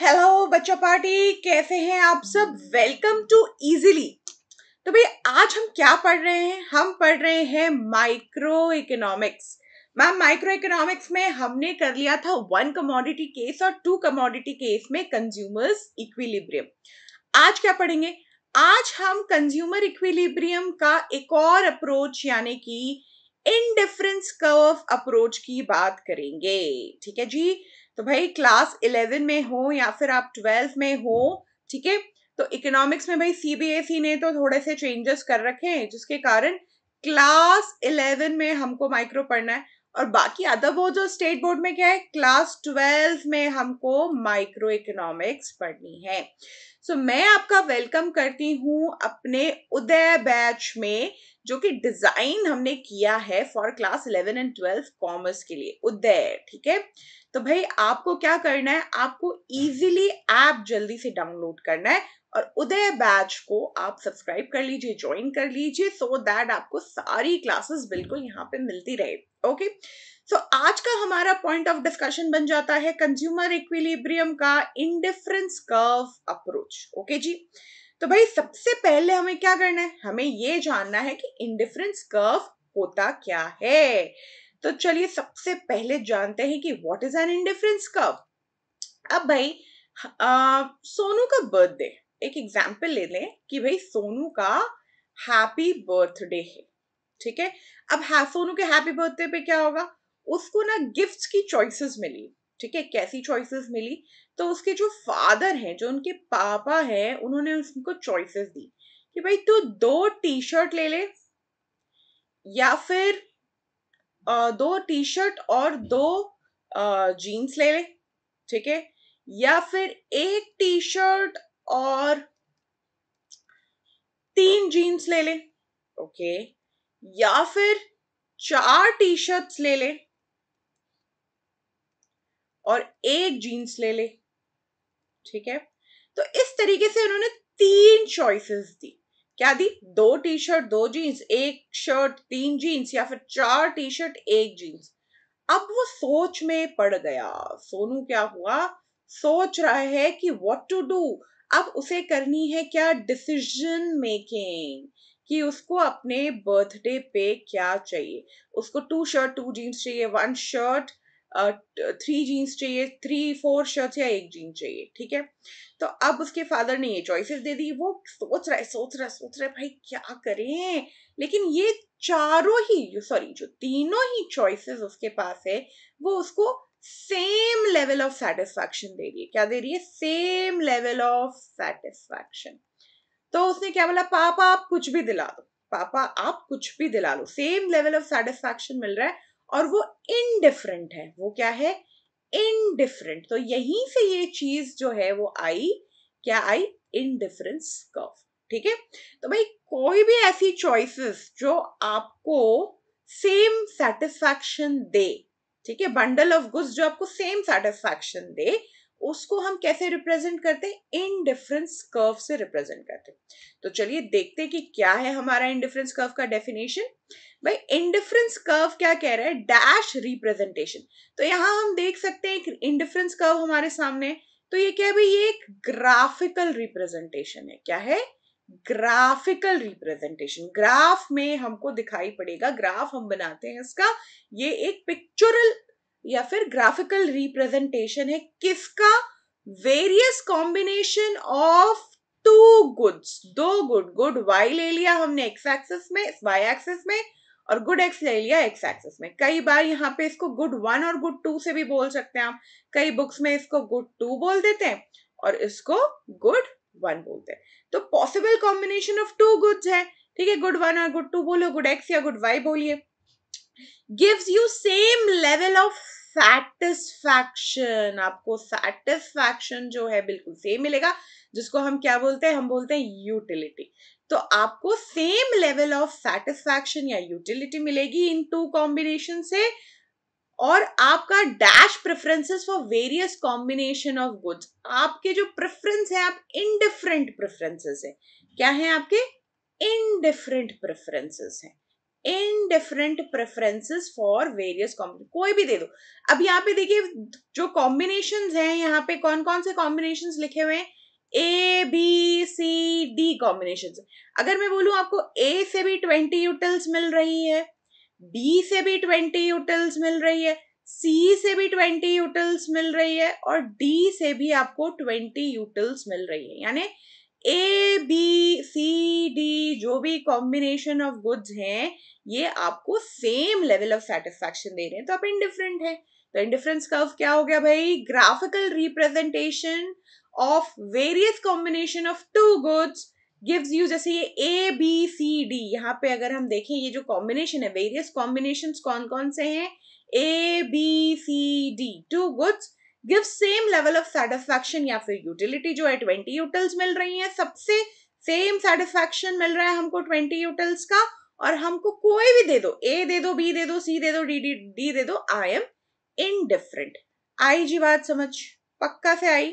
Hello बच्चा party कैसे हैं आप सब वेलकम टू इजीली तो भाई आज हम क्या पढ़ रहे हैं हम पढ़ रहे हैं micro economics ma'am micro economics में हमने कर लिया था वन कमोडिटी केस और टू कमोडिटी केस में कंज्यूमर्स इक्विलिब्रियम आज क्या पढ़ेंगे आज हम कंज्यूमर इक्विलिब्रियम का एक और अप्रोच यानी कि इनडिफरेंस कर्व अप्रोच की बात करेंगे ठीक है जी तो भाई क्लास इलेवन में हो या फिर आप ट्वेल्थ में हो ठीक है तो इकोनॉमिक्स में भाई सीबीएसई ने तो थोड़े से चेंजेस कर रखे हैं जिसके कारण क्लास इलेवन में हमको माइक्रो पढ़ना है और बाकी अदर वो जो स्टेट बोर्ड में क्या है क्लास ट्वेल्व में हमको माइक्रो इकोनॉमिक्स पढ़नी है सो so, मैं आपका वेलकम करती हूँ अपने उदय बैच में जो कि डिजाइन हमने किया है फॉर क्लास 11 एंड 12 कॉमर्स के लिए उदय ठीक है तो भाई आपको क्या करना है आपको इजीली ऐप जल्दी से डाउनलोड करना है और उदय बैच को आप सब्सक्राइब कर लीजिए ज्वाइन कर लीजिए सो दैट आपको सारी क्लासेस बिल्कुल यहाँ पे मिलती रहे ओके okay? सो so, आज का हमारा पॉइंट ऑफ डिस्कशन बन जाता है कंज्यूमर इक्विलिब्रियम का इंडिफरेंस कर्व अप्रोच ओके जी तो भाई सबसे पहले हमें क्या करना है हमें ये जानना है कि इंडिफरेंस कर्व होता क्या है तो चलिए सबसे पहले जानते हैं कि what is an indifference curve अब भाई आ, सोनू का बर्थडे एक एग्जाम्पल ले लें कि भाई सोनू का हैप्पी बर्थडे है ठीक है अब है, सोनू के हैप्पी बर्थडे पे क्या होगा उसको ना गिफ्ट्स की चॉइसेस मिली ठीक है कैसी चॉइसेस मिली तो उसके जो फादर हैं जो उनके पापा हैं उन्होंने उसको चॉइसेस दी कि भाई तू दो टी शर्ट ले ले या फिर दो टी शर्ट और दो जीन्स ले ले ठीक है या फिर एक टी शर्ट और तीन जीन्स ले ले ओके या फिर चार टी शर्ट्स ले ले और एक जीन्स ले ले ठीक है तो इस तरीके से उन्होंने तीन चॉइसेस दी क्या दी दो टी शर्ट दो जीन्स एक शर्ट तीन जीन्स या फिर चार टी शर्ट एक जीन्स अब वो सोच में पड़ गया सोनू क्या हुआ सोच रहा है कि व्हाट टू डू अब उसे करनी है क्या डिसीजन मेकिंग कि उसको अपने बर्थडे पे क्या चाहिए उसको टू शर्ट टू जीन्स चाहिए वन शर्ट थ्री जीन्स चाहिए थ्री फोर शर्ट्स या एक जीन चाहिए ठीक है तो अब उसके फादर ने ये चॉइसेस दे दी वो सोच रहा है सोच रहा है सोच रहा है भाई क्या करें लेकिन ये चारों ही सॉरी जो तीनों ही चॉइसेस उसके पास है वो उसको सेम लेवल ऑफ सेटिस्फैक्शन दे रही है क्या दे रही है सेम लेवल ऑफ सेटिस्फैक्शन तो उसने क्या बोला पापा आप कुछ भी दिला दो पापा आप कुछ भी दिला लो सेम लेवल ऑफ सेटिस्फैक्शन मिल रहा है और वो इनडिफरेंट है वो क्या है इनडिफरेंट तो यहीं से ये चीज जो है वो आई क्या आई इनडिफरेंस कर्व ठीक है तो भाई कोई भी ऐसी चॉइसेस जो आपको सेम सेटिस्फैक्शन दे ठीक है बंडल ऑफ गुड्स जो आपको सेम सेटिस्फैक्शन दे उसको हम कैसे रिप्रेजेंट करते हैं इनडिफरेंस कर्व से रिप्रेजेंट करते हैं तो चलिए देखते हैं कि क्या है हमारा इनडिफरेंस कर्व का डेफिनेशन भाई इंडिफरेंस कर्व क्या कह रहा है डैश रिप्रेजेंटेशन तो यहाँ हम देख सकते हैं इंडिफरेंस कर्व हमारे सामने तो ये क्या है भाई ये एक ग्राफिकल रिप्रेजेंटेशन है क्या है ग्राफिकल रिप्रेजेंटेशन ग्राफ में हमको दिखाई पड़ेगा ग्राफ हम बनाते हैं इसका ये एक पिक्चरल या फिर ग्राफिकल रिप्रेजेंटेशन है किसका various combination of two goods दो गुड गुड वाई ले लिया हमने एक्स एक्सिस में वाई एक्सिस में और गुड एक्स ले लिया एक्स एक्सिस में कई बार यहाँ पे इसको गुड वन और गुड टू से भी बोल सकते हैं आप कई बुक्स में इसको गुड टू बोल देते हैं और इसको गुड वन बोलते हैं तो possible combination of two goods है ठीक है गुड वन और गुड टू बोलो गुड एक्स या गुड वाई बोलिए gives you same level of satisfaction आपको सेटिस्फैक्शन जो है बिल्कुल सेम मिलेगा जिसको हम क्या बोलते हैं हम बोलते हैं यूटिलिटी तो आपको सेम लेवल ऑफ सेटिस्फैक्शन या यूटिलिटी मिलेगी इन टू कॉम्बिनेशन से और आपका dash preferences for various combination of goods आपके जो प्रेफरेंस है आप इनडिफरेंट प्रेफरेंसेस है क्या है आपके इनडिफरेंट प्रेफरेंसेस हैं indifferent preferences for various combination कोई भी दे दो अब यहाँ पे देखिए जो कॉम्बिनेशन हैं यहाँ पे कौन कौन से कॉम्बिनेशन लिखे हुए हैं A B C D combination अगर मैं बोलूँ आपको ए से भी ट्वेंटी यूटल्स मिल रही है बी से भी ट्वेंटी यूटल्स मिल रही है सी से भी ट्वेंटी यूटल्स मिल रही है और डी से भी आपको ट्वेंटी यूटल्स मिल रही है यानी ए बी सी डी जो भी कॉम्बिनेशन ऑफ गुड्स हैं ये आपको सेम लेवल ऑफ सेटिस्फेक्शन दे रहे हैं तो आप इनडिफरेंट है तो इनडिफरेंस कर्व क्या हो गया भाई graphical representation of various combination of two goods gives you जैसे ये ए बी सी डी यहाँ पे अगर हम देखें ये जो कॉम्बिनेशन है वेरियस कॉम्बिनेशन कौन कौन से हैं A B C D two goods give same level of satisfaction या फिर यूटिलिटी जो है ट्वेंटी यूटल्स मिल रही है सबसे सेम सेटिस्फैक्शन मिल रहा है हमको ट्वेंटी यूटल्स का और हमको कोई भी दे दो ए दे दो बी दे दो सी दे दो डी डी डी दे दो आई एम इनडिफरेंट आई जी बात समझ पक्का से आई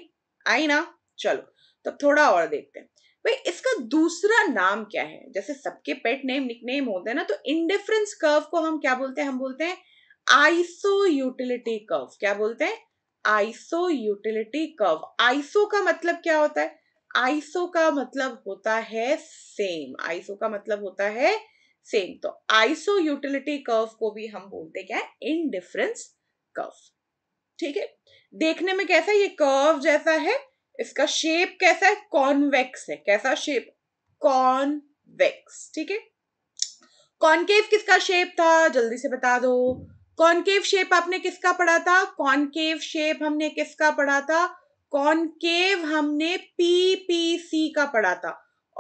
आई ना चलो तब तो थोड़ा और देखते हैं भाई इसका दूसरा नाम क्या है जैसे सबके पेट नेम निक नेम होते हैं ना तो इंडिफरेंस कर्व को हम क्या बोलते हैं हम बोलते हैं आइसो यूटिलिटी कर्व क्या बोलते हैं आइसो यूटिलिटी कर्व आइसो का मतलब क्या होता है आइसो का मतलब होता है सेम आइसो का मतलब होता है सेम तो आइसो यूटिलिटी कर्व को भी हम बोलते क्या है इनडिफरेंस कर्व ठीक है देखने में कैसा है ये कर्व जैसा है इसका शेप कैसा है कॉनवेक्स है कैसा शेप कॉनवेक्स ठीक है कॉनकेव किसका शेप था जल्दी से बता दो कॉनकेव शेप आपने किसका पढ़ा था कॉनकेव शेप हमने किसका पढ़ा था कॉनकेव हमने पीपीसी का पढ़ा था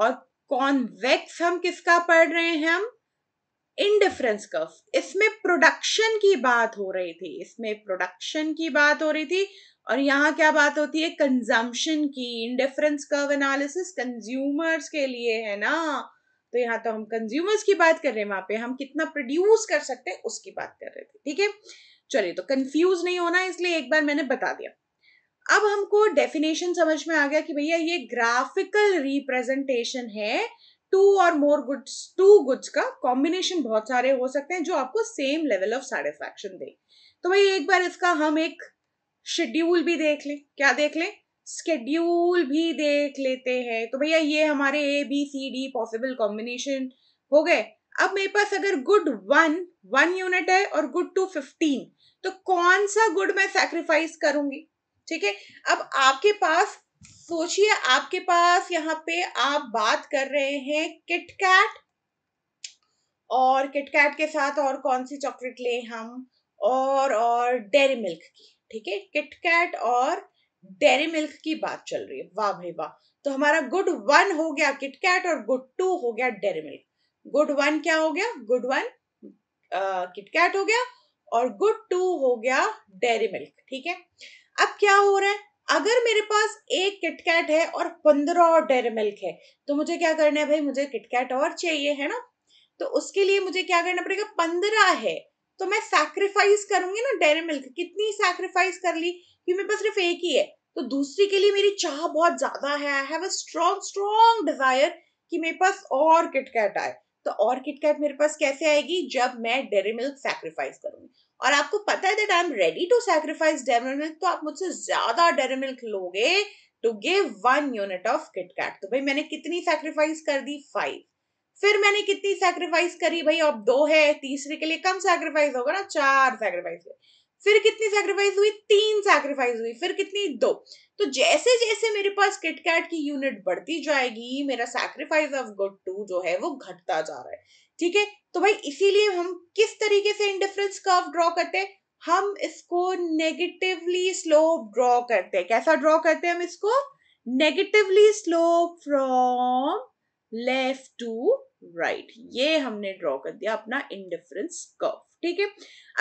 और कॉनवेक्स हम किसका पढ़ रहे हैं हम इनडिफरेंस कर्व इसमें प्रोडक्शन की बात हो रही थी इसमें प्रोडक्शन की बात हो रही थी और यहाँ क्या बात होती है कंजम्पशन की इनडिफरेंस कर्व एनालिसिस कंज्यूमर्स के लिए है ना तो यहाँ तो हम कंज्यूमर्स की बात कर रहे हैं वहां पे हम कितना प्रोड्यूस कर सकते हैं उसकी बात कर रहे थे ठीक है चलिए तो कंफ्यूज नहीं होना इसलिए एक बार मैंने बता दिया अब हमको डेफिनेशन समझ में आ गया कि भैया ये ग्राफिकल रिप्रेजेंटेशन है टू और मोर गुड्स टू गुड्स का कॉम्बिनेशन बहुत सारे हो सकते हैं जो आपको सेम लेवल ऑफ सेटिस्फैक्शन दे तो भाई एक बार इसका हम एक शेड्यूल भी देख लें क्या देख लें स्केड्यूल भी देख लेते हैं तो भैया ये हमारे A B C D possible combination हो गए अब मेरे पास अगर गुड वन वन यूनिट है और गुड टू फिफ्टीन तो कौन सा गुड मैं सेक्रीफाइस करूंगी ठीक है अब आपके पास सोचिए आपके पास यहाँ पे आप बात कर रहे हैं किटकैट और किटकैट के साथ और कौन सी चॉकलेट लें हम और और डेरी मिल्क की ठीक है किटकैट और डेरी मिल्क की बात चल रही है वाह भाई वाह तो हमारा गुड वन हो गया किटकैट और गुड टू हो गया डेरी मिल्क गुड वन क्या हो गया गुड वन किटकैट हो गया और गुड टू हो गया डेरी मिल्क ठीक है अब क्या हो रहा है अगर मेरे पास एक किटकैट है और पंद्रह डेरी मिल्क है तो मुझे क्या करना है भाई मुझे किटकैट और चाहिए है ना तो उसके लिए मुझे क्या करना पड़ेगा पंद्रह है तो मैं सैक्रिफाइस करूंगी ना डेरी मिल्क कितनी सैक्रिफाइस कर ली कि मेरे पास सिर्फ एक ही है तो दूसरी के लिए मेरी चाह बहुत ज्यादा है I have a strong strong desire कि मेरे पास और किटकैट आए तो और किटकैट मेरे पास कैसे आएगी जब मैं डेरी मिल्क सेक्रीफाइस करूंगी और आपको पता है that I am ready to sacrifice Dairy Milk तो आप मुझसे ज्यादा डेरी मिल्क लोगे to give one unit of KitKat तो भाई मैंने कितनी सेक्रीफाइस कर दी फाइव फिर मैंने कितनी सेक्रीफाइस करी भाई अब दो है तीसरे के लिए कम सेक्रीफाइस होगा ना चार सैक्रिफाइस फिर कितनी सैक्रिफाइस हुई तीन सैक्रिफाइस हुई फिर कितनी दो तो जैसे जैसे मेरे पास किटकैट की यूनिट बढ़ती जाएगी मेरा सैक्रिफाइस ऑफ गुड टू जो है वो घटता जा रहा है ठीक है तो भाई इसीलिए हम किस तरीके से इंडिफरेंस कर्व ड्रॉ करते हैं हम इसको नेगेटिवली स्लोप ड्रॉ करते हैं कैसा ड्रॉ करते हैं हम इसको negatively slope from left to right ये हमने ड्रॉ कर दिया अपना इंडिफरेंस कर्व ठीक है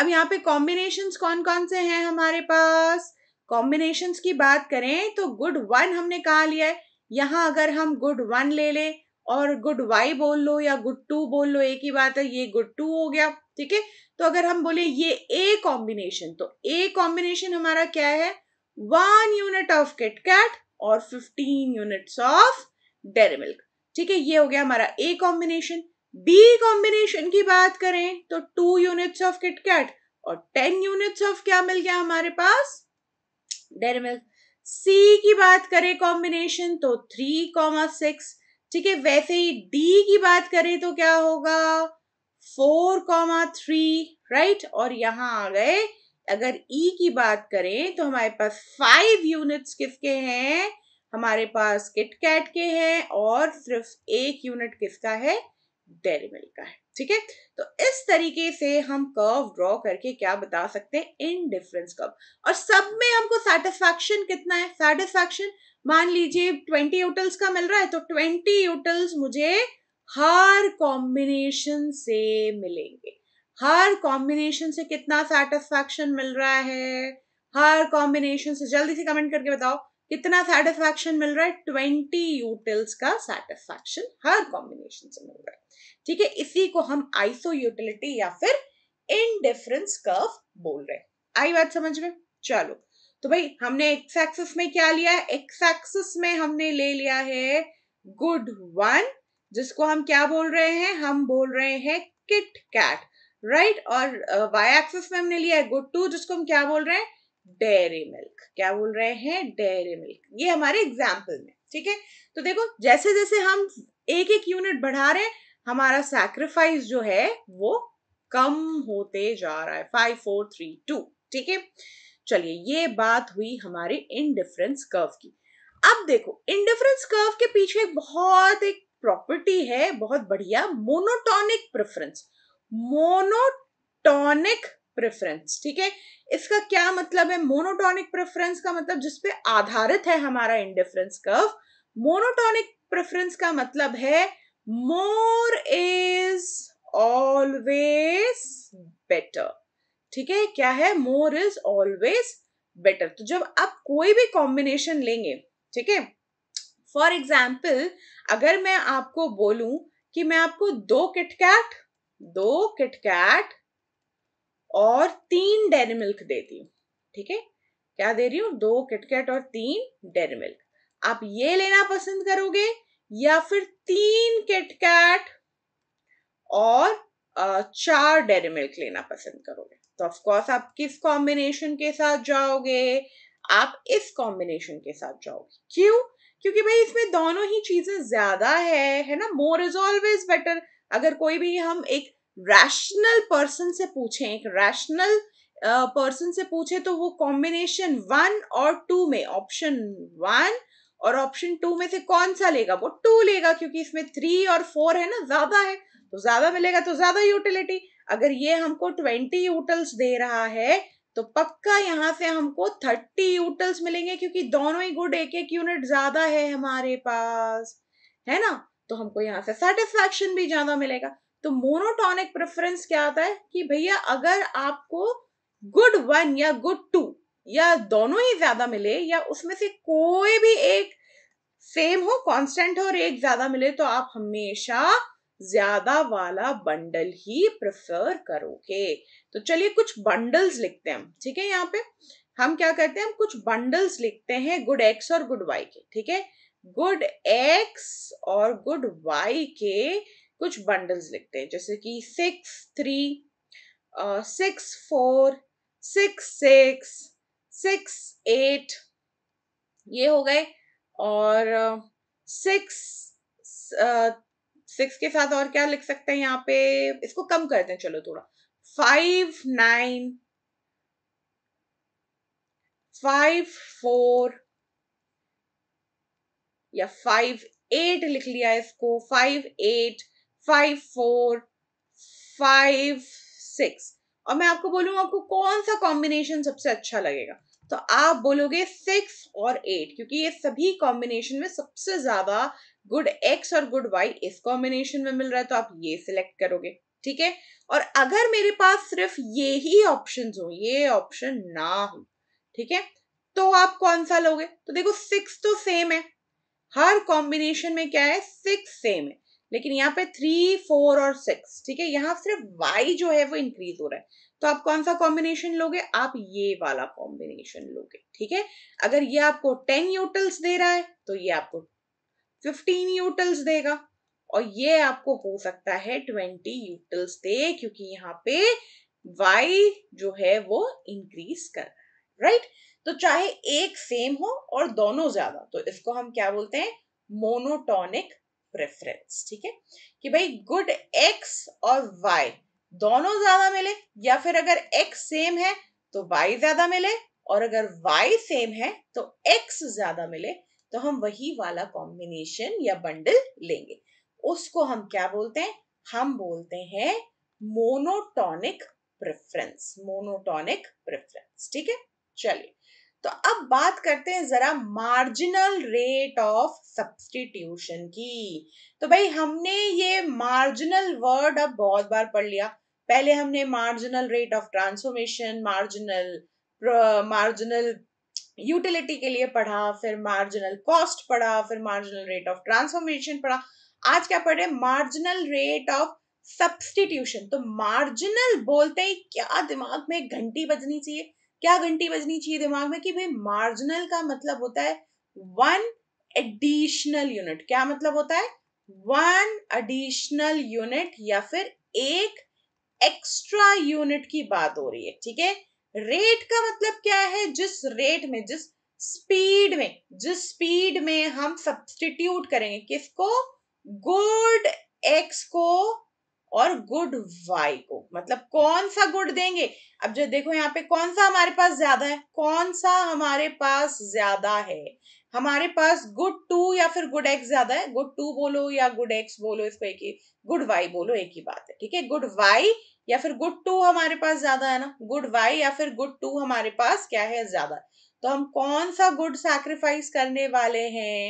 अब यहाँ पे कॉम्बिनेशन कौन कौन से हैं हमारे पास कॉम्बिनेशन की बात करें तो गुड वन हमने कहा लिया है यहाँ अगर हम गुड वन ले ले और गुड वाई बोल लो या गुड टू बोल लो एक ही बात है ये गुड टू हो गया ठीक है तो अगर हम बोले ये ए कॉम्बिनेशन तो ए कॉम्बिनेशन हमारा क्या है वन यूनिट ऑफ किटकैट और fifteen units of Dairy Milk ठीक है ये हो गया हमारा ए कॉम्बिनेशन बी कॉम्बिनेशन की बात करें तो टू यूनिट्स ऑफ किटकैट और टेन यूनिट्स ऑफ क्या मिल गया हमारे पास डेरी मिल्क सी की बात करें कॉम्बिनेशन तो थ्री कॉमा सिक्स ठीक है वैसे ही डी की बात करें तो क्या होगा फोर कॉमा थ्री राइट और यहाँ आ गए अगर ई e की बात करें तो हमारे पास फाइव यूनिट्स किसके हैं हमारे पास किटकैट के हैं और सिर्फ एक यूनिट किसका है डेरी मिल्क का है ठीक है तो इस तरीके से हम कर्व ड्रॉ करके क्या बता सकते हैं इन डिफरेंस कर्व और सब में हमको सेटिस्फैक्शन कितना है सेटिस्फैक्शन मान लीजिए ट्वेंटी यूटल्स का मिल रहा है तो ट्वेंटी यूटल्स मुझे हर कॉम्बिनेशन से मिलेंगे हर कॉम्बिनेशन से कितना सेटिस्फैक्शन मिल रहा है हर कॉम्बिनेशन से जल्दी से कमेंट करके बताओ कितना सेटिस्फैक्शन मिल रहा है ट्वेंटी यूटिल्स का सेटिस्फैक्शन हर कॉम्बिनेशन से मिल रहा है ठीक है इसी को हम आइसो यूटिलिटी या फिर इनडिफरेंस कर्व बोल रहे हैं आई बात समझ में चलो तो भाई हमने एक्स एक्सिस में क्या लिया है एक्स एक्सिस में हमने ले लिया है गुड वन जिसको हम क्या बोल रहे हैं हम बोल रहे हैं किट कैट राइट और वाई एक्सिस में हमने लिया है गुड टू जिसको हम क्या बोल रहे हैं डेयरी मिल्क क्या बोल रहे हैं डेयरी मिल्क ये हमारे एग्जाम्पल में ठीक है तो देखो जैसे जैसे हम एक एक यूनिट बढ़ा रहे हमारा सैक्रिफाइस जो है वो कम होते जा रहा है फाइव फोर थ्री टू ठीक है चलिए ये बात हुई हमारे इनडिफरेंस कर्व की अब देखो इनडिफरेंस कर्व के पीछे बहुत एक प्रॉपर्टी है बहुत बढ़िया मोनोटॉनिक प्रेफरेंस मोनोटॉनिक प्रेफरेंस ठीक है इसका क्या मतलब है मोनोटॉनिक प्रेफरेंस का मतलब जिसपे आधारित है हमारा इंडिफरेंस कर्व मोनोटॉनिक प्रेफरेंस का मतलब है मोर इज ऑलवेज बेटर ठीक है क्या है मोर इज ऑलवेज बेटर तो जब आप कोई भी कॉम्बिनेशन लेंगे ठीक है फॉर एग्जाम्पल अगर मैं आपको बोलूं कि मैं आपको दो किटकैट दो किटकैट और तीन डेरी मिल्क देती हूँ ठीक है क्या दे रही हूँ दो किटकैट और तीन डेरी मिल्क आप ये लेना पसंद करोगे या फिर तीन किटकैट और चार डेरी मिल्क लेना पसंद करोगे तो ऑफ कोर्स आप किस कॉम्बिनेशन के साथ जाओगे आप इस कॉम्बिनेशन के साथ जाओगे क्यों क्योंकि भाई इसमें दोनों ही चीजें ज्यादा है है ना मोर इज ऑलवेज बेटर अगर कोई भी हम एक रैशनल पर्सन से पूछें एक रैशनल पर्सन से पूछे तो वो कॉम्बिनेशन वन और टू में ऑप्शन वन और ऑप्शन टू में से कौन सा लेगा वो टू लेगा क्योंकि इसमें थ्री और फोर है ना ज्यादा है तो ज्यादा मिलेगा तो ज्यादा यूटिलिटी अगर ये हमको ट्वेंटी यूटल्स दे रहा है तो पक्का यहाँ से हमको थर्टी यूटल्स मिलेंगे क्योंकि दोनों ही गुड एक एक यूनिट ज्यादा है हमारे पास है ना तो हमको यहाँ से सेटिस्फैक्शन भी ज्यादा मिलेगा तो मोनोटॉनिक प्रेफरेंस क्या आता है कि भैया अगर आपको गुड वन या गुड टू या दोनों ही ज्यादा मिले या उसमें से कोई भी एक सेम हो कांस्टेंट हो और एक ज्यादा मिले तो आप हमेशा ज्यादा वाला बंडल ही प्रेफर करोगे तो चलिए कुछ बंडल्स लिखते हैं ठीक है यहाँ पे हम क्या करते हैं हम कुछ बंडल्स लिखते हैं गुड एक्स और गुड वाई के ठीक है गुड एक्स और गुड वाई के कुछ बंडल्स लिखते हैं जैसे कि six three six four six six six eight ये हो गए और सिक्स सिक्स के साथ और क्या लिख सकते हैं यहाँ पे इसको कम करते हैं चलो थोड़ा फाइव नाइन फाइव फोर या फाइव एट लिख लिया इसको five eight five four five six और मैं आपको बोलूँ आपको कौन सा कॉम्बिनेशन सबसे अच्छा लगेगा तो आप बोलोगे सिक्स और एट क्योंकि ये सभी कॉम्बिनेशन में सबसे ज़्यादा गुड एक्स और गुड वाई इस कॉम्बिनेशन में मिल रहा है तो आप ये सिलेक्ट करोगे ठीक है और अगर मेरे पास सिर्फ ये ही ऑप्शन हो ये ऑप्शन ना हो ठीक है तो आप कौन सा लोगे तो देखो सिक्स तो सेम है हर कॉम्बिनेशन में क्या है सिक्स सेम है लेकिन यहाँ पे थ्री फोर और सिक्स ठीक है यहाँ सिर्फ वाई जो है वो इंक्रीज हो रहा है तो आप कौन सा कॉम्बिनेशन लोगे आप ये वाला कॉम्बिनेशन लोगे ठीक है अगर ये आपको टेन यूटल्स दे रहा है तो ये आपको फिफ्टीन यूटल्स देगा और ये आपको हो सकता है ट्वेंटी यूटल्स दे क्योंकि यहाँ पे वाई जो है वो इंक्रीज कर रहा है राइट तो चाहे एक सेम हो और दोनों ज्यादा तो इसको हम क्या बोलते हैं मोनोटोनिक प्रेफरेंस ठीक है कि भाई गुड एक्स और वाई दोनों ज्यादा मिले या फिर अगर एक्स सेम है तो वाई ज्यादा मिले और अगर वाई सेम है तो एक्स ज्यादा मिले तो हम वही वाला कॉम्बिनेशन या बंडल लेंगे उसको हम क्या बोलते हैं हम बोलते हैं मोनोटॉनिक प्रेफरेंस मोनोटॉनिक प्रेफरेंस ठीक है चलिए तो अब बात करते हैं जरा मार्जिनल रेट ऑफ सब्सटीट्यूशन की तो भाई हमने ये मार्जिनल वर्ड अब बहुत बार पढ़ लिया पहले हमने marginal rate of transformation marginal marginal utility के लिए पढ़ा फिर मार्जिनल कॉस्ट पढ़ा फिर मार्जिनल रेट ऑफ ट्रांसफॉर्मेशन पढ़ा आज क्या पढ़े मार्जिनल रेट ऑफ सब्सटीट्यूशन तो मार्जिनल बोलते ही क्या दिमाग में घंटी बजनी चाहिए क्या घंटी बजनी चाहिए दिमाग में कि भाई मार्जिनल का मतलब होता है वन एडिशनल यूनिट क्या मतलब होता है वन एडिशनल यूनिट या फिर एक एक्स्ट्रा यूनिट की बात हो रही है ठीक है रेट का मतलब क्या है जिस रेट में जिस स्पीड में जिस स्पीड में हम सब्सटीट्यूट करेंगे किसको गुड एक्स को और गुड वाई को मतलब कौन सा गुड देंगे अब जो देखो यहाँ पे कौन सा हमारे पास ज्यादा है कौन सा हमारे पास ज्यादा है हमारे पास गुड टू या फिर गुड एक्स ज्यादा है गुड टू बोलो या गुड एक्स बोलो इसको एक ही गुड वाई बोलो एक ही बात है ठीक है गुड वाई या फिर गुड टू हमारे पास ज्यादा है ना गुड वाई या फिर गुड टू हमारे पास क्या है ज्यादा तो हम कौन सा गुड सैक्रिफाइस करने वाले हैं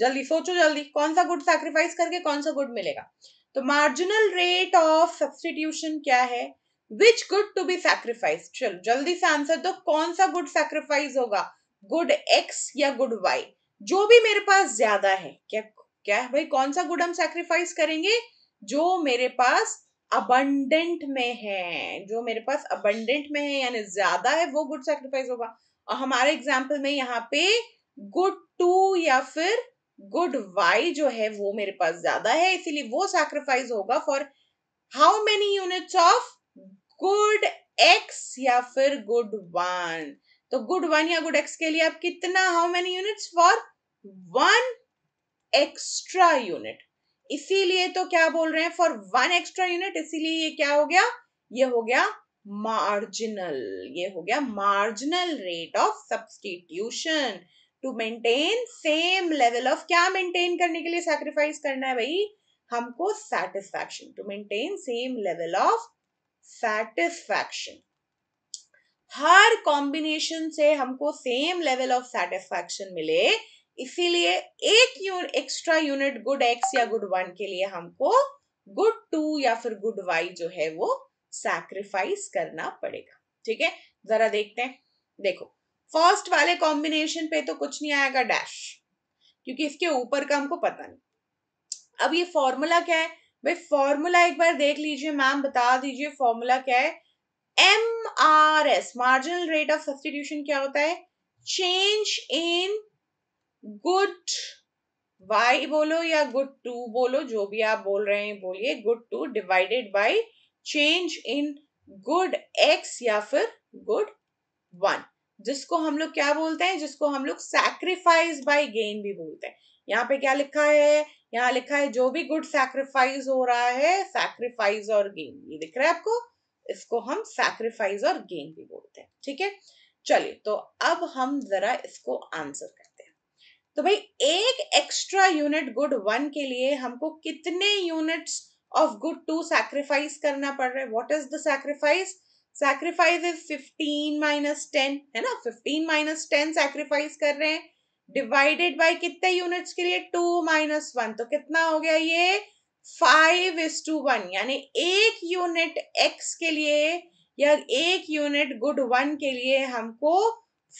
जल्दी सोचो जल्दी कौन सा गुड सैक्रिफाइस करके कौन सा गुड मिलेगा तो मार्जिनल रेट ऑफ सब्सटीट्यूशन क्या है which good to be sacrifice चलो जल्दी से आंसर दो कौन सा गुड सैक्रीफाइस होगा गुड एक्स या गुड वाई जो भी मेरे पास ज्यादा है क्या क्या है भाई कौन सा गुड हम सैक्रीफाइस करेंगे जो मेरे पास अबंडेंट में है जो मेरे पास अबंडेंट में है यानी ज्यादा है वो गुड सैक्रीफाइस होगा और हमारे एग्जाम्पल में यहाँ पे गुड टू या फिर गुड वाई जो है वो मेरे पास ज्यादा है इसीलिए वो सैक्रिफाइस होगा for how many units of good X या फिर गुड वन तो गुड वन या गुड एक्स के लिए आप कितना how many units for one extra unit इसीलिए तो क्या बोल रहे हैं फॉर वन एक्स्ट्रा यूनिट इसीलिए ये क्या हो गया ये हो गया मार्जिनल ये हो गया marginal rate of substitution to maintain same level of क्या मेंटेन करने के लिए सैक्रिफाइस करना है भाई हमको satisfaction to maintain same level of satisfaction हर कॉम्बिनेशन से हमको सेम लेवल ऑफ सेटिस्फैक्शन मिले इसीलिए एक यून, एक्स्ट्रा यूनिट गुड एक्स या गुड वन के लिए हमको गुड टू या फिर गुड वाई जो है वो सैक्रिफाइस करना पड़ेगा ठीक है जरा देखते हैं देखो फर्स्ट वाले कॉम्बिनेशन पे तो कुछ नहीं आएगा डैश क्योंकि इसके ऊपर का हमको पता नहीं अब ये फॉर्मूला क्या है भाई फॉर्मूला एक बार देख लीजिए मैम बता दीजिए फॉर्मूला क्या है M R S marginal rate of substitution क्या होता है चेंज इन गुड वाई बोलो या गुड टू बोलो जो भी आप बोल रहे हैं बोलिए good two divided by change in good X या फिर गुड वन जिसको हम लोग क्या बोलते हैं जिसको हम लोग सैक्रिफाइस बाई गेन भी बोलते हैं यहाँ पे क्या लिखा है यहाँ लिखा है जो भी गुड सैक्रिफाइस हो रहा है सैक्रिफाइस और गेन ये दिख रहा है आपको इसको हम सैक्रिफाइस और गेन भी बोलते हैं ठीक है चलिए तो अब हम जरा इसको आंसर करते हैं तो भाई एक एक्स्ट्रा यूनिट गुड वन के लिए हमको कितने units of good two sacrifice करना पड़ रहा है what is the sacrifice sacrifice is fifteen minus ten है ना फिफ्टीन माइनस टेन सेक्रीफाइस कर रहे हैं डिवाइडेड बाई कितने यूनिट्स के लिए टू माइनस वन तो कितना हो गया ये फाइव इज टू वन यानी एक यूनिट एक्स के लिए या एक यूनिट गुड वन के लिए हमको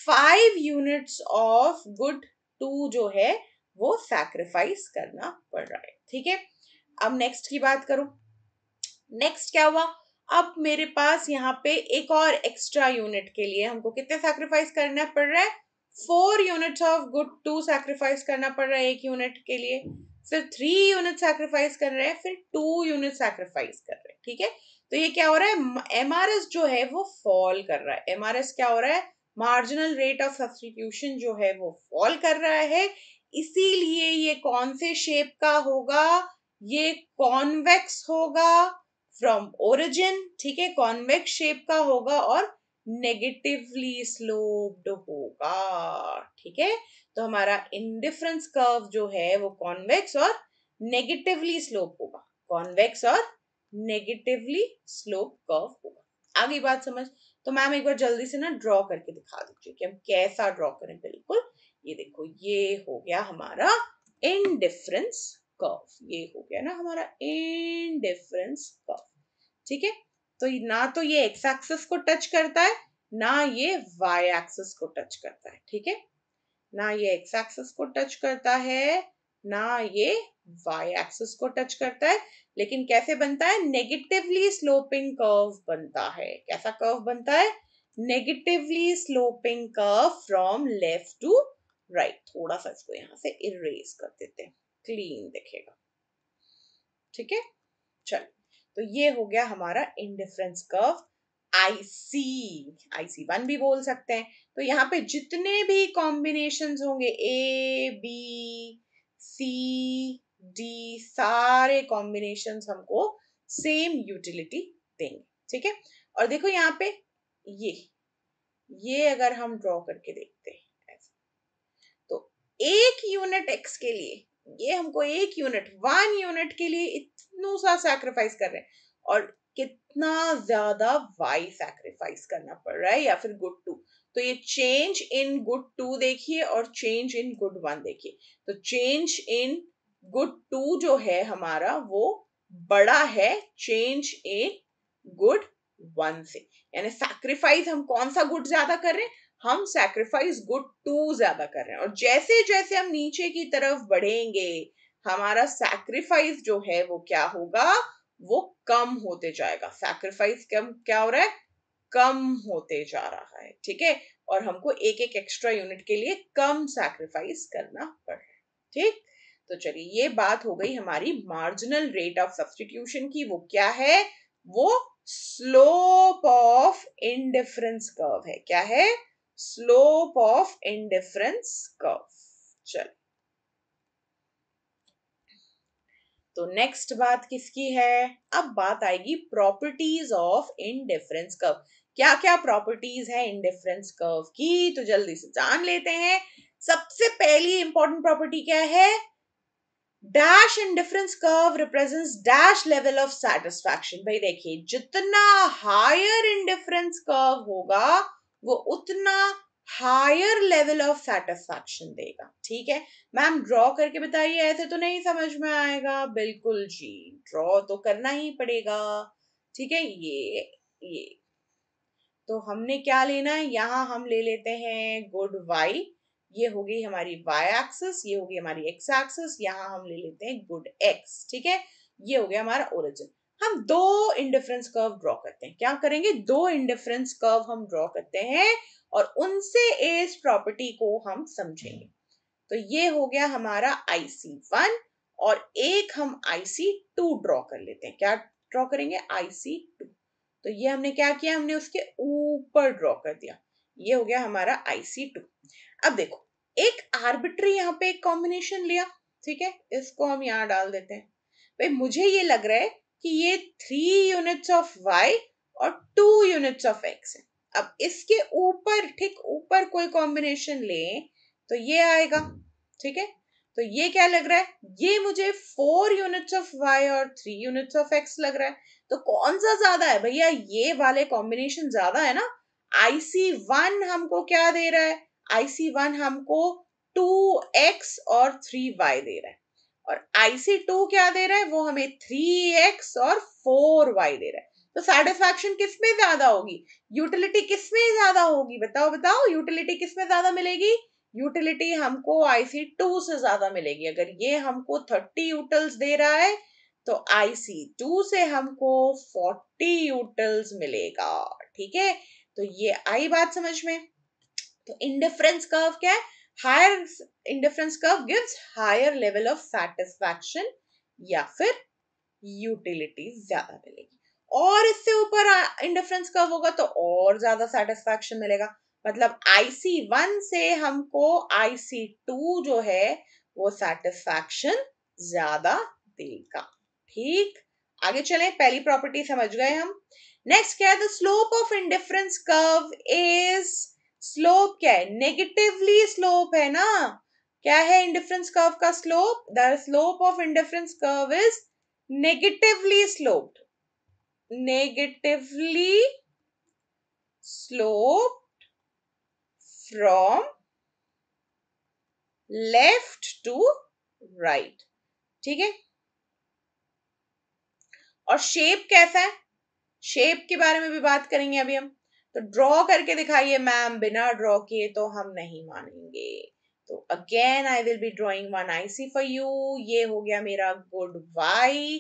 five units of good two जो है वो सैक्रिफाइस करना पड़ रहा है ठीक है अब नेक्स्ट की बात करूं नेक्स्ट क्या हुआ अब मेरे पास यहाँ पे एक और एक्स्ट्रा यूनिट के लिए हमको कितने सैक्रिफाइस करना पड़ रहा है four unit of good two sacrifice करना पड़ रहा है एक यूनिट के लिए फिर थ्री यूनिट सैक्रिफाइस कर रहे हैं फिर टू यूनिट सैक्रिफाइस कर रहे हैं ठीक है तो ये क्या हो रहा है एमआरएस जो है वो फॉल कर रहा है एमआरएस क्या हो रहा है मार्जिनल रेट ऑफ सब्सटीट्यूशन जो है वो फॉल कर रहा है इसीलिए ये कौन से शेप का होगा ये कॉन्वेक्स होगा फ्रॉम ओरिजिन ठीक है कॉन्वेक्स शेप का होगा और नेगेटिवली स्लोप्ड होगा ठीक है तो हमारा इनडिफरेंस कर्व जो है वो कॉन्वेक्स और नेगेटिवली स्लोप होगा कॉन्वेक्स और नेगेटिवली स्लोप कर्व होगा आगे बात समझ तो मैम एक बार जल्दी से ना ड्रॉ करके दिखा दीजिए कि हम कैसा ड्रॉ करें बिल्कुल ये देखो ये हो गया हमारा इनडिफरेंस कर्व ये हो गया ना हमारा इनडिफरेंस कर्व ठीक है तो ना तो ये एक्स एक्सिस को टच करता है ना ये वाई एक्सिस को टच करता है ठीक है ना ये एक्स एक्सिस को टच करता है ना ये वाई एक्सिस को टच करता है लेकिन कैसे बनता है नेगेटिवली स्लोपिंग कर्व बनता है कैसा कर्व बनता है negatively sloping curve from left to right थोड़ा सा इसको यहां से इरेज कर देते हैं क्लीन दिखेगा ठीक है चल तो ये हो गया हमारा indifference curve IC IC one भी बोल सकते हैं तो यहाँ पे जितने भी कॉम्बिनेशन होंगे ए बी सी डी सारे कॉम्बिनेशन हमको सेम यूटिलिटी देंगे ठीक है और देखो यहाँ पे ये ये अगर हम ड्रॉ करके देखते हैं तो एक यूनिट एक्स के लिए ये हमको एक यूनिट वन यूनिट के लिए इतनों सा सैक्रिफाइस कर रहे हैं और कितना ज्यादा वाई सैक्रिफाइस करना पड़ रहा है या फिर गुड टू तो ये चेंज इन गुड टू देखिए और चेंज इन गुड वन देखिए तो चेंज इन गुड टू जो है हमारा वो बड़ा है चेंज इन गुड वन से यानी सैक्रिफाइस हम कौन सा गुड ज्यादा कर रहे हैं हम सैक्रिफाइस गुड टू ज्यादा कर रहे हैं और जैसे जैसे हम नीचे की तरफ बढ़ेंगे हमारा सैक्रिफाइस जो है वो क्या होगा वो कम होते जाएगा सैक्रिफाइस कम क्या हो रहा है कम होते जा रहा है ठीक है और हमको एक एक एक्स्ट्रा यूनिट के लिए कम सैक्रिफाइस करना पड़ रहा है ठीक तो चलिए ये बात हो गई हमारी मार्जिनल रेट ऑफ सब्सटीट्यूशन की वो क्या है वो स्लोप ऑफ इंडिफरेंस कर्व है क्या है स्लोप ऑफ इंडिफरेंस कर्व चलो तो नेक्स्ट बात किसकी है अब बात आएगी प्रॉपर्टीज ऑफ इनडिफरेंस कर्व क्या क्या प्रॉपर्टीज है इनडिफरेंस कर्व की तो जल्दी से जान लेते हैं सबसे पहली इंपॉर्टेंट प्रॉपर्टी क्या है dash indifference curve represents dash level of satisfaction भाई देखिए जितना हायर इनडिफरेंस कर्व होगा वो उतना हायर लेवल ऑफ सेटिस्फैक्शन देगा ठीक है मैम ड्रॉ करके बताइए ऐसे तो नहीं समझ में आएगा बिल्कुल जी ड्रॉ तो करना ही पड़ेगा ठीक है ये ये तो हमने क्या लेना है यहाँ हम ले लेते हैं गुड वाई ये होगी हमारी वाई एक्सिस ये होगी हमारी एक्स एक्सिस यहाँ हम ले लेते हैं गुड एक्स ठीक है ये हो गया हमारा ओरिजिन हम दो इंडिफरेंस कर्व ड्रॉ करते हैं क्या करेंगे दो इंडिफरेंस कर्व हम ड्रॉ करते हैं और उनसे इस प्रॉपर्टी को हम समझेंगे तो ये हो गया हमारा आईसी वन और एक हम आईसी टू ड्रॉ कर लेते हैं क्या ड्रॉ करेंगे आईसी टू तो ये हमने क्या किया हमने उसके ऊपर ड्रॉ कर दिया ये हो गया हमारा आईसी टू अब देखो एक आर्बिट्री यहाँ पे एक कॉम्बिनेशन लिया ठीक है इसको हम यहाँ डाल देते हैं भाई मुझे ये लग रहा है कि ये थ्री यूनिट्स ऑफ वाई और टू यूनिट्स ऑफ एक्स है अब इसके ऊपर ठीक ऊपर कोई कॉम्बिनेशन ले तो ये आएगा ठीक है तो ये क्या लग रहा है ये मुझे फोर यूनिट्स ऑफ वाई और थ्री यूनिट्स ऑफ एक्स लग रहा है तो कौन सा ज्यादा है भैया ये वाले कॉम्बिनेशन ज्यादा है ना आईसी वन हमको क्या दे रहा है आईसी वन हमको टू एक्स और थ्री वाई दे रहा है और IC2 टू क्या दे रहा है वो हमें थ्री एक्स और फोर वाई दे रहा है तो सेटिस्फैक्शन किस में ज्यादा होगी यूटिलिटी किस में ज्यादा होगी बताओ बताओ यूटिलिटी किस में ज्यादा मिलेगी यूटिलिटी हमको आईसी टू से ज्यादा मिलेगी अगर ये हमको थर्टी यूटल्स दे रहा है तो आईसी टू से हमको फोर्टी यूटल्स मिलेगा ठीक है तो ये आई बात समझ में तो इंडिफरेंस कर्व क्या है higher indifference curve gives higher level of satisfaction या फिर यूटिलिटी ज्यादा मिलेगी और इससे ऊपर इंडिफरेंस कर्व होगा तो और ज्यादा सेटिस्फैक्शन मिलेगा मतलब आईसी वन से हमको आईसी टू जो है वो सेटिस्फैक्शन ज्यादा देगा ठीक आगे चले पहली प्रॉपर्टी समझ गए हम नेक्स्ट क्या है the slope of indifference curve is slope क्या है नेगेटिवली स्लोप है ना क्या है इंडिफरेंस कर्व का slope the slope of indifference curve is negatively sloped negatively slope from left to right ठीक है और शेप कैसा है शेप के बारे में भी बात करेंगे अभी हम तो ड्रॉ करके दिखाइए मैम बिना ड्रॉ किए तो हम नहीं मानेंगे तो again I will be drawing one I C for you ये हो गया मेरा गुड वाई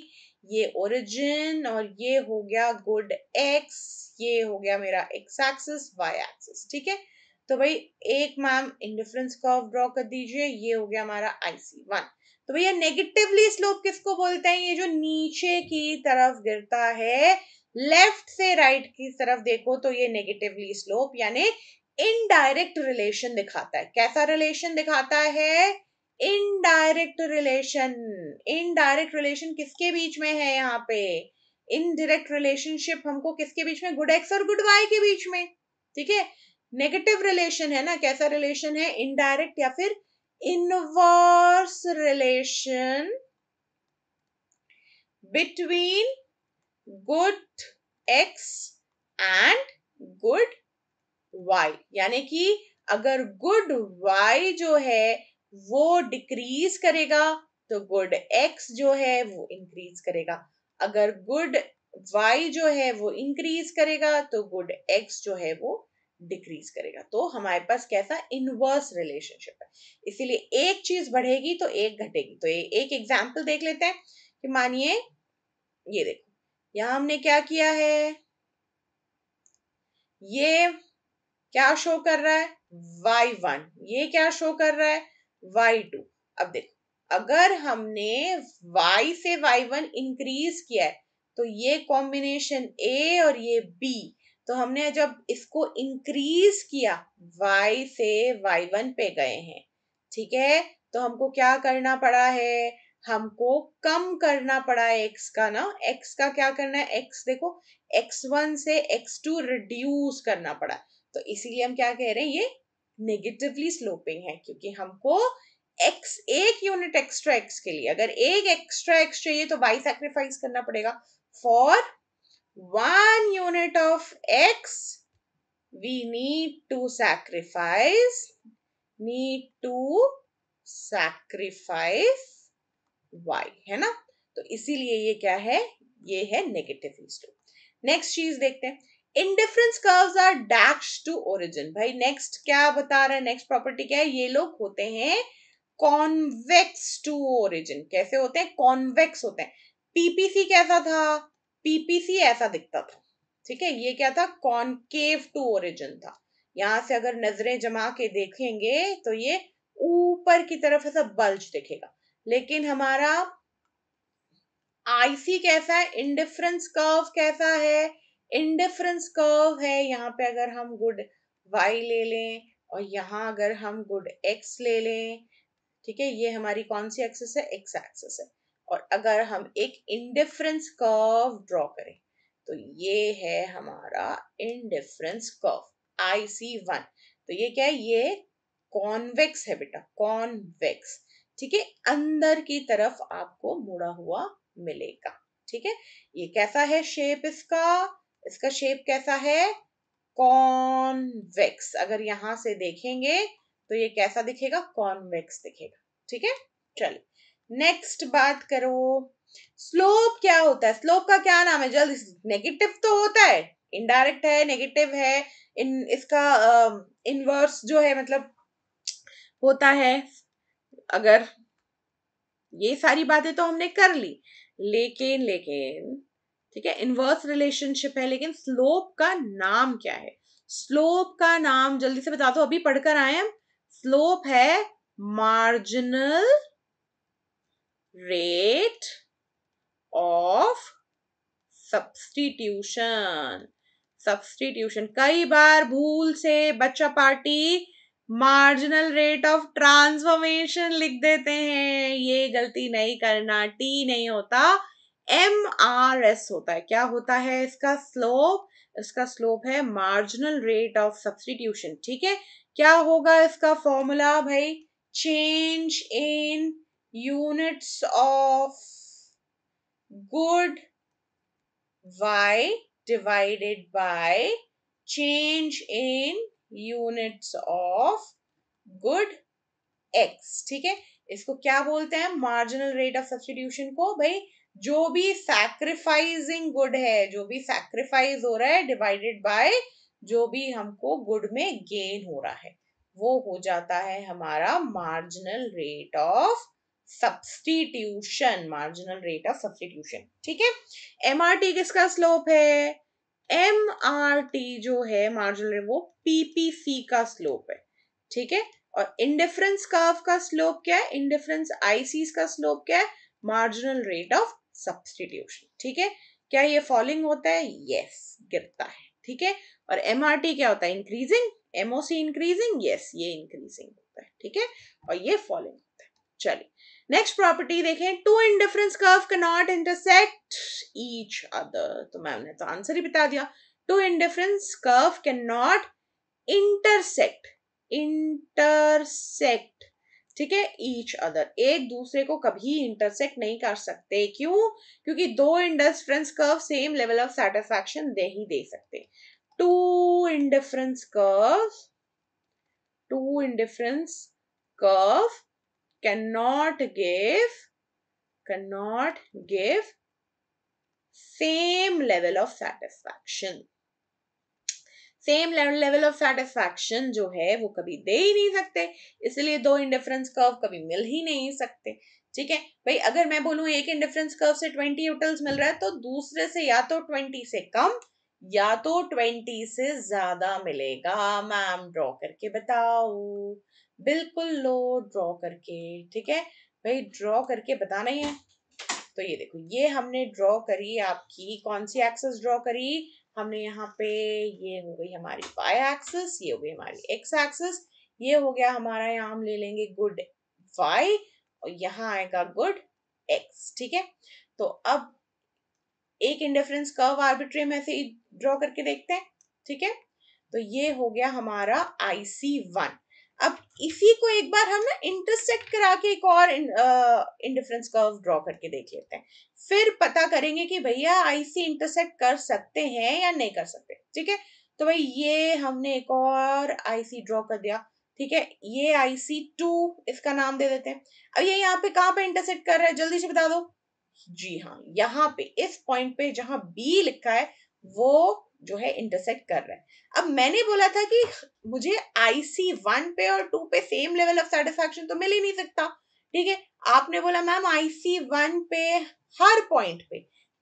ये ओरिजिन और ये हो गया गुड एक्स ये हो गया मेरा एक्स एक्सिस वाई एक्सिस ठीक है तो भाई एक मैम इंडिफरेंस कर्व ड्रॉ कर दीजिए ये हो गया हमारा आई सी वन तो भैया नेगेटिवली स्लोप किसको बोलते हैं ये जो नीचे की तरफ गिरता है लेफ्ट से राइट right की तरफ देखो तो ये नेगेटिवली स्लोप यानी इनडायरेक्ट रिलेशन दिखाता है कैसा रिलेशन दिखाता है इनडायरेक्ट रिलेशन इनडायरेक्ट रिलेशन किसके बीच में है यहाँ पे इनडायरेक्ट रिलेशनशिप हमको किसके बीच में गुड एक्स और गुड वाई के बीच में ठीक है नेगेटिव रिलेशन है ना कैसा रिलेशन है इनडायरेक्ट या फिर inverse relation between good X and good Y यानी कि अगर गुड वाई जो है वो डिक्रीज करेगा तो गुड एक्स जो है वो इंक्रीज करेगा अगर गुड वाई जो है वो इंक्रीज करेगा तो गुड एक्स जो है वो डिक्रीज करेगा तो हमारे पास कैसा इनवर्स रिलेशनशिप है इसीलिए एक चीज बढ़ेगी तो एक घटेगी तो ए, एक एग्जाम्पल देख लेते हैं कि मानिए ये देखो यहां हमने क्या किया है ये क्या शो कर रहा है वाई वन ये क्या शो कर रहा है वाई टू अब देखो अगर हमने वाई से वाई वन इंक्रीज किया है तो ये कॉम्बिनेशन ए और ये बी तो हमने जब इसको इंक्रीज किया y से y1 पे गए हैं ठीक है तो हमको क्या करना पड़ा है हमको कम करना पड़ा है x का ना x का क्या करना है x देखो x1 से x2 रिड्यूस करना पड़ा तो इसीलिए हम क्या कह रहे हैं ये नेगेटिवली स्लोपिंग है क्योंकि हमको x एक यूनिट एक्स्ट्रा x के लिए अगर एक एक्स्ट्रा x चाहिए तो y सेक्रीफाइस करना पड़ेगा for one unit of x, we need to sacrifice, need to sacrifice y, है ना? तो इसीलिए ये क्या है ये है नेगेटिव हिस्टो नेक्स्ट चीज देखते हैं indifference curves are dash to origin भाई नेक्स्ट क्या बता रहा है नेक्स्ट प्रॉपर्टी क्या है ये लोग होते हैं कॉन्वेक्स टू ओरिजिन कैसे होते हैं कॉन्वेक्स होते हैं पीपीसी कैसा था पीपीसी ऐसा दिखता था ठीक है ये क्या था कॉनकेव टू ओरिजिन था यहां से अगर नजरें जमा के देखेंगे तो ये ऊपर की तरफ ऐसा बल्ज दिखेगा लेकिन हमारा आईसी कैसा है इंडिफरेंस कर्व कैसा है इंडिफरेंस कर्व है यहाँ पे अगर हम गुड वाई ले लें और यहाँ अगर हम गुड एक्स ले लें ठीक है ये हमारी कौन सी एक्सेस है एक्स एक्सेस है और अगर हम एक इंडिफरेंस कर्व ड्रॉ करें तो ये है हमारा indifference curve I C one तो ये क्या है ये कॉन्वेक्स है बेटा कॉन्वेक्स ठीक है अंदर की तरफ आपको मुड़ा हुआ मिलेगा ठीक है ये कैसा है शेप इसका इसका शेप कैसा है कॉन्वेक्स अगर यहां से देखेंगे तो ये कैसा दिखेगा कॉन्वेक्स दिखेगा ठीक है चलिए नेक्स्ट बात करो स्लोप क्या होता है स्लोप का क्या नाम है जल्द नेगेटिव तो होता है इनडायरेक्ट है नेगेटिव है इन इसका इनवर्स uh, जो है मतलब होता है अगर ये सारी बातें तो हमने कर ली लेकिन लेकिन ठीक है इनवर्स रिलेशनशिप है लेकिन स्लोप का नाम क्या है स्लोप का नाम जल्दी से बता दो अभी पढ़कर आए हम स्लोप है marginal rate of substitution substitution कई बार भूल से बच्चा party marginal rate of transformation लिख देते हैं ये गलती नहीं करना टी नहीं होता एम आर एस होता है क्या होता है इसका स्लोप इसका स्लोप है मार्जिनल रेट ऑफ सब्सटीट्यूशन ठीक है क्या होगा इसका फॉर्मूला भाई change in units of good y divided by change in units of good X ठीक है इसको क्या बोलते हैं मार्जिनल रेट ऑफ सब्सटीट्यूशन को भाई जो भी सैक्रिफाइसिंग गुड है जो भी सैक्रिफाइस हो रहा है डिवाइडेड बाय जो भी हमको गुड में गेन हो रहा है वो हो जाता है हमारा marginal rate of substitution marginal rate of substitution ठीक है एम आर टी किसका स्लोप है एम आर टी जो है मार्जिनल रेट वो पीपीसी का स्लोप है ठीक है और इंडिफरेंस काव का स्लोप क्या है इंडिफरेंस आईसी का स्लोप क्या है मार्जिनल रेट ऑफ सब्सटीट्यूशन ठीक है क्या ये फॉलिंग होता है यस yes, गिरता है ठीक है और एमआरटी क्या होता है इंक्रीजिंग एमओसी इंक्रीजिंग यस ये इंक्रीजिंग होता है ठीक है और ये फॉलिंग चलिए नेक्स्ट प्रॉपर्टी देखें टू इनडिफरेंस कर्व के नॉट इंटरसेक्ट ईच अदर तो मैम ने तो आंसर ही बता दिया टू इनडिफरेंस कर्व के नॉट इंटरसेक्ट इंटरसेक्ट ठीक है ईच अदर एक दूसरे को कभी इंटरसेक्ट नहीं कर सकते क्यों क्योंकि दो indifference curve same level of satisfaction दे ही दे सकते two indifference curve two indifference curve cannot give cannot give same level of satisfaction same level of satisfaction जो है वो कभी दे ही नहीं सकते इसलिए दो इंडिफरेंस कर्व कभी मिल ही नहीं सकते ठीक है भाई अगर मैं बोलूँ एक इंडिफरेंस कर्व से ट्वेंटी यूटल्स मिल रहा है तो दूसरे से या तो ट्वेंटी से कम या तो ट्वेंटी से ज्यादा मिलेगा मैम ड्रॉ करके बताओ बिल्कुल लो ड्रॉ करके ठीक है भाई ड्रॉ करके बताना ही है तो ये देखो ये हमने ड्रॉ करी आपकी कौन सी एक्सेस ड्रॉ करी हमने यहाँ पे ये हो गई हमारी वाई एक्सेस ये हो गई हमारी एक्स एक्सेस ये हो गया हमारा यहाँ हम ले लेंगे गुड वाई और यहाँ आएगा गुड एक्स ठीक है तो अब एक इंडिफरेंस कर्व आर्बिट्रेम ऐसे से ड्रॉ करके देखते हैं ठीक है तो ये हो गया हमारा आई सी वन अब इसी को एक बार हम ना इंटरसेक्ट करा के एक और इंडिफरेंस कर्व ड्रॉ करके देख लेते हैं फिर पता करेंगे कि भैया आईसी इंटरसेक्ट कर सकते हैं या नहीं कर सकते ठीक है तो भाई ये हमने एक और आईसी ड्रॉ कर दिया ठीक है ये आईसी टू इसका नाम दे देते हैं अब ये यहाँ पे कहाँ पे इंटरसेक्ट कर रहा है जल्दी से बता दो जी हाँ यहाँ पे इस पॉइंट पे जहाँ बी लिखा है वो जो है इंटरसेक्ट कर रहा है अब मैंने बोला था कि मुझे आई सी वन पे और टू पे सेम लेवल ऑफ सेटिस्फेक्शन तो मिल ही नहीं सकता ठीक है आपने बोला मैम आई सी वन पे हर पॉइंट पे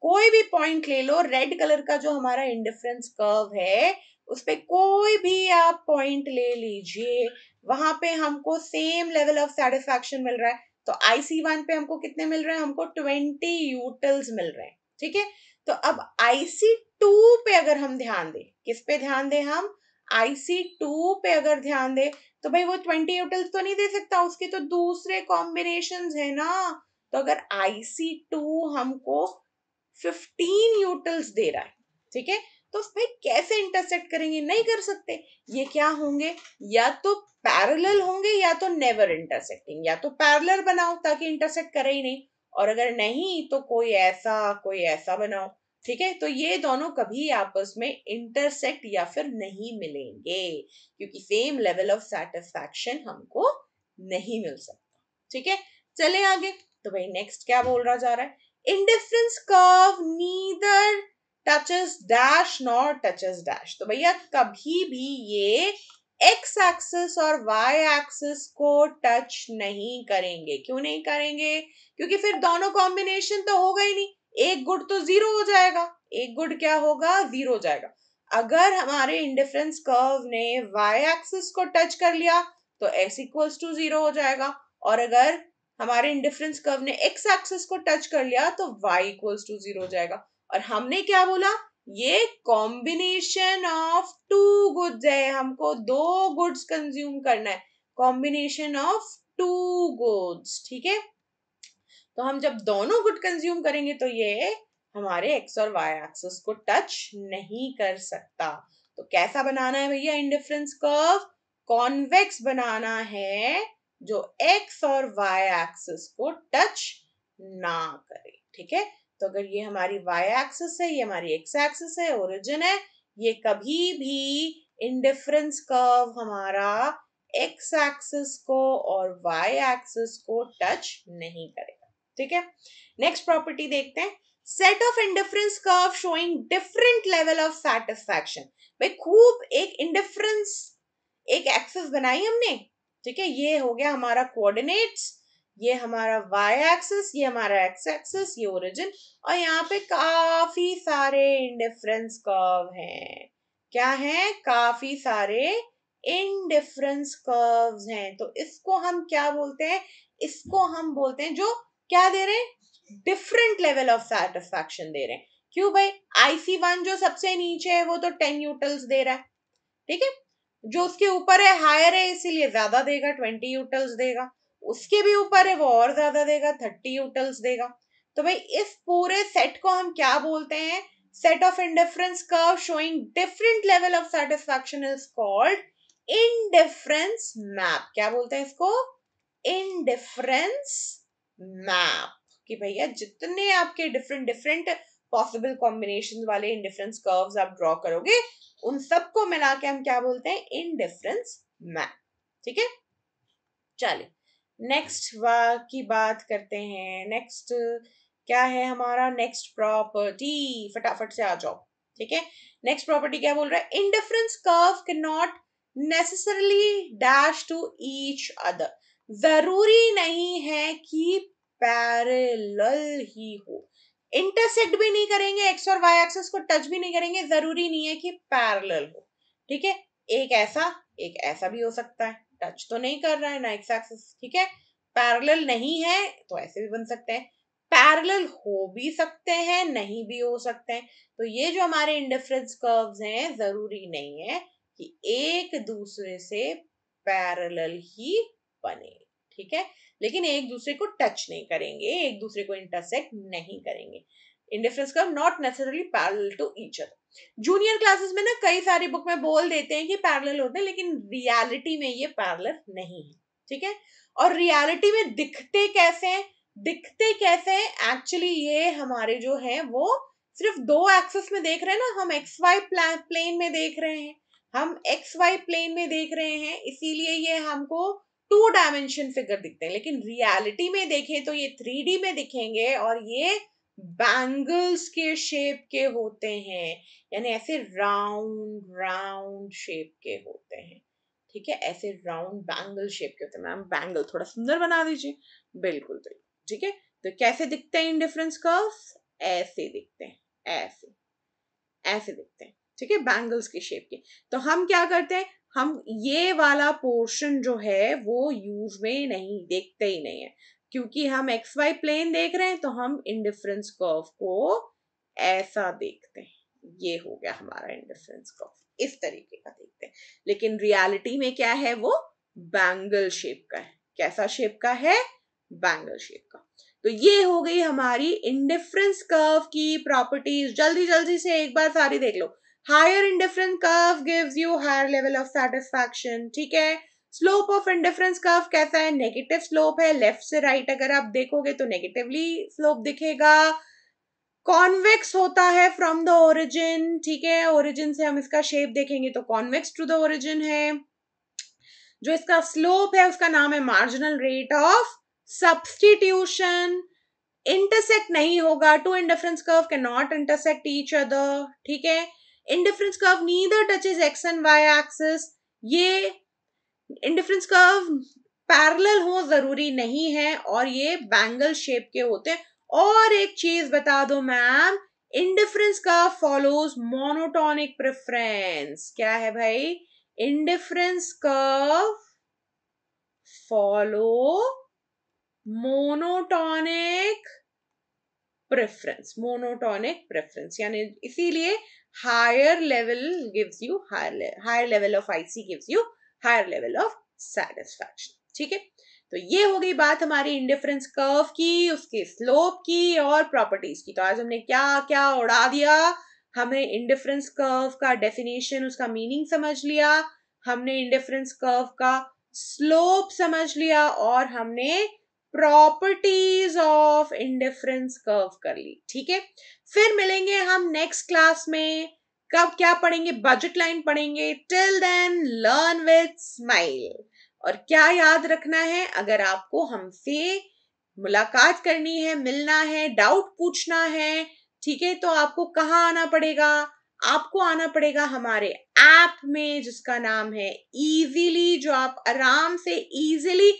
कोई भी पॉइंट ले लो रेड कलर का जो हमारा इंडिफरेंस कर्व है उस पर कोई भी आप पॉइंट ले लीजिए वहां पे हमको सेम लेवल ऑफ सेटिस्फेक्शन मिल रहा है तो आई सी वन पे हमको कितने मिल रहे हैं हमको ट्वेंटी यूटल्स मिल रहे हैं ठीक है तो अब आई सी टू पे अगर हम ध्यान दें किस पे ध्यान दें हम आईसी टू पे अगर ध्यान दे तो भाई वो ट्वेंटी यूटल्स तो नहीं दे सकता उसके तो दूसरे कॉम्बिनेशन है ना तो अगर आईसी टू हमको फिफ्टीन यूटल्स दे रहा है ठीक है तो भाई कैसे इंटरसेक्ट करेंगे नहीं कर सकते ये क्या होंगे या तो पैरेलल होंगे या तो नेवर इंटरसेक्टिंग या तो पैरेलल बनाओ ताकि इंटरसेक्ट करे ही नहीं और अगर नहीं तो कोई ऐसा कोई ऐसा बनाओ ठीक है तो ये दोनों कभी आपस में इंटरसेक्ट या फिर नहीं मिलेंगे क्योंकि सेम लेवल ऑफ सेटिस्फैक्शन हमको नहीं मिल सकता ठीक है चले आगे तो भाई नेक्स्ट क्या बोल रहा जा रहा है indifference curve neither touches dash nor touches dash तो भैया कभी भी ये एक्स एक्सिस और वाई एक्सिस को टच नहीं करेंगे क्यों नहीं करेंगे क्योंकि फिर दोनों कॉम्बिनेशन तो होगा ही नहीं एक गुड तो जीरो हो जाएगा एक गुड क्या होगा जीरो हो जाएगा अगर हमारे इंडिफरेंस कर्व ने वाई एक्सिस को टच कर लिया तो एक्स इक्वल्स टू जीरो हो जाएगा और अगर हमारे इंडिफरेंस कर्व ने एक्स एक्सिस को टच कर लिया तो वाई इक्वल्स टू जीरो हो जाएगा और हमने क्या बोला ये कॉम्बिनेशन ऑफ टू गुड्स है हमको दो गुड्स कंज्यूम करना है कॉम्बिनेशन ऑफ टू गुड्स ठीक है तो हम जब दोनों गुड कंज्यूम करेंगे तो ये हमारे एक्स और वाई एक्सिस को टच नहीं कर सकता तो कैसा बनाना है भैया इंडिफरेंस कर्व कॉन्वेक्स बनाना है जो एक्स और वाई एक्सिस को टच ना करे ठीक है तो अगर ये हमारी वाई एक्सिस है ये हमारी एक्स एक्सिस है ओरिजिन है ये कभी भी इंडिफरेंस कर्व हमारा एक्स एक्सिस को और वाई एक्सिस को टच नहीं करे ठीक है नेक्स्ट प्रॉपर्टी देखते हैं set of indifference curve showing different level of satisfaction भाई खूब एक इंडिफरेंस एक एक्सेस बनाई हमने ठीक है ये हो गया हमारा कोऑर्डिनेट्स ये हमारा वाई एक्सिस ये हमारा एक्स एक्सिस ये ओरिजिन और यहाँ पे काफी सारे इंडिफरेंस कर्व हैं क्या है काफी सारे इंडिफरेंस कर्व्स हैं तो इसको हम क्या बोलते हैं इसको हम बोलते हैं जो क्या दे रहे डिफरेंट लेवल ऑफ सेटिस्फेक्शन दे रहे हैं क्यों भाई आईसी वन जो सबसे नीचे है वो तो टेन यूटल्स दे रहा है ठीक है जो उसके ऊपर है हायर है इसीलिए ज्यादा देगा ट्वेंटी यूटल्स देगा उसके भी ऊपर है वो और ज्यादा देगा थर्टी यूटल्स देगा तो भाई इस पूरे सेट को हम क्या बोलते हैं set of indifference curve showing different level of satisfaction is called indifference map क्या बोलते हैं इसको? इनडिफरेंस Indifference मैप कि भैया जितने आपके डिफरेंट डिफरेंट पॉसिबल कॉम्बिनेशन वाले इन डिफरेंस कर्व्स आप ड्रॉ करोगे उन सबको मिला के हम क्या बोलते हैं इन डिफरेंस मैप ठीक है चलिए नेक्स्ट की बात करते हैं नेक्स्ट क्या है हमारा नेक्स्ट प्रॉपर्टी फटाफट से आ जाओ ठीक है नेक्स्ट प्रॉपर्टी क्या बोल रहा है इनडिफरेंस कर्व के not necessarily dash to each other जरूरी नहीं है कि पैरेलल ही हो इंटरसेक्ट भी नहीं करेंगे एक्स और वाई एक्सेस को टच भी नहीं करेंगे जरूरी नहीं है कि पैरेलल हो ठीक है एक ऐसा एक ऐसा भी हो सकता है टच तो नहीं कर रहा है ना एक्स एक्सेस ठीक है पैरेलल नहीं है तो ऐसे भी बन सकते हैं पैरेलल हो भी सकते हैं नहीं भी हो सकते हैं तो ये जो हमारे इंडिफरेंस कर्व्स हैं जरूरी नहीं है कि एक दूसरे से पैरेलल ही बने ठीक है लेकिन एक दूसरे को टच नहीं करेंगे एक दूसरे को इंटरसेक्ट नहीं करेंगे indifference curve not necessarily parallel to each other junior classes में ना कई सारी बुक में बोल देते हैं कि पैरल होते हैं लेकिन रियालिटी में ये पैरल नहीं है ठीक है और रियालिटी में दिखते कैसे हैं दिखते कैसे हैं एक्चुअली ये हमारे जो है वो सिर्फ दो एक्सेस में देख रहे हैं ना हम एक्स वाई प्लेन में देख रहे हैं हम एक्स वाई प्लेन में देख रहे हैं इसीलिए ये हमको टू डायमेंशन फिगर दिखते हैं लेकिन रियलिटी में देखें तो ये थ्री में दिखेंगे और ये बैंगल्स के शेप के होते हैं यानी ऐसे राउंड राउंड शेप के होते हैं ठीक है ऐसे राउंड बैंगल शेप के होते हैं मैम बैंगल थोड़ा सुंदर बना दीजिए बिल्कुल बिल्कुल ठीक है तो कैसे दिखते हैं इन डिफरेंस कर्व ऐसे दिखते हैं ऐसे ऐसे दिखते हैं ठीक है बैंगल्स के शेप के तो हम क्या करते हैं हम ये वाला पोर्शन जो है वो यूज में नहीं देखते ही नहीं है क्योंकि हम एक्स वाई प्लेन देख रहे हैं तो हम इंडिफरेंस कर्व को ऐसा देखते हैं ये हो गया हमारा इंडिफरेंस कर्व इस तरीके का देखते हैं लेकिन रियलिटी में क्या है वो बैंगल शेप का है कैसा शेप का है बैंगल शेप का तो ये हो गई हमारी इंडिफरेंस कर्व की प्रॉपर्टीज जल्दी जल्दी से एक बार सारी देख लो higher indifference curve gives you higher level of satisfaction ठीक है स्लोप ऑफ इंडिफरेंस कर्व कैसा है नेगेटिव स्लोप है लेफ्ट से राइट right अगर आप देखोगे तो नेगेटिवली स्लोप दिखेगा कॉन्वेक्स होता है फ्रॉम द ओरिजिन ठीक है ओरिजिन से हम इसका शेप देखेंगे तो कॉन्वेक्स टू द ओरिजिन है जो इसका स्लोप है उसका नाम है marginal rate of substitution intersect नहीं होगा two indifference curve can not intersect each other ठीक है indifference curve neither touches X and Y axis ये इंडिफरेंस कर्व पैरेलल हो जरूरी नहीं है और ये बैंगल शेप के होते हैं और एक चीज बता दो मैम इंडिफरेंस का फॉलोज मोनोटोनिक प्रेफरेंस क्या है भाई indifference curve follow monotonic preference monotonic preference यानी इसीलिए higher level gives you higher higher level of IC gives you higher level of satisfaction ठीक है तो ये हो गई बात हमारी इंडिफरेंस कर्व की उसके स्लोप की और प्रॉपर्टीज की तो आज हमने क्या क्या उड़ा दिया हमने इंडिफरेंस कर्व का डेफिनेशन उसका मीनिंग समझ लिया हमने इंडिफरेंस कर्व का स्लोप समझ लिया और हमने प्रॉपर्टीज ऑफ इंडिफरेंस कर्व कर ली ठीक है फिर मिलेंगे हम नेक्स्ट क्लास में कब क्या पढ़ेंगे बजट लाइन पढ़ेंगे till then learn with smile और क्या याद रखना है अगर आपको हमसे मुलाकात करनी है मिलना है डाउट पूछना है ठीक है तो आपको कहाँ आना पड़ेगा आपको आना पड़ेगा हमारे ऐप में जिसका नाम है इजीली जो आप आराम से इजीली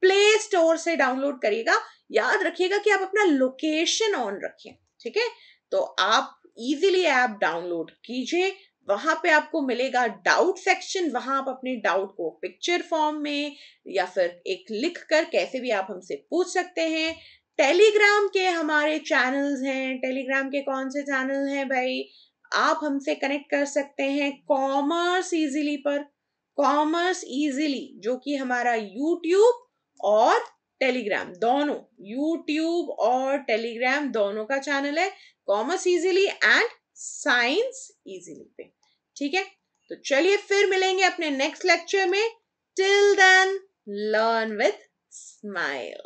प्ले स्टोर से डाउनलोड करिएगा याद रखिएगा कि आप अपना लोकेशन ऑन रखें ठीक है तो आप इजीली ऐप डाउनलोड कीजिए वहां पे आपको मिलेगा डाउट सेक्शन वहां आप अपने डाउट को पिक्चर फॉर्म में या फिर एक लिख कर कैसे भी आप हमसे पूछ सकते हैं टेलीग्राम के हमारे चैनल्स हैं टेलीग्राम के कौन से चैनल हैं भाई आप हमसे कनेक्ट कर सकते हैं कॉमर्स इजीली पर कॉमर्स इजीली जो कि हमारा यूट्यूब और टेलीग्राम दोनों यूट्यूब और टेलीग्राम दोनों का चैनल है commerce easily and science easily पे ठीक है तो चलिए फिर मिलेंगे अपने नेक्स्ट लेक्चर में till then learn with smile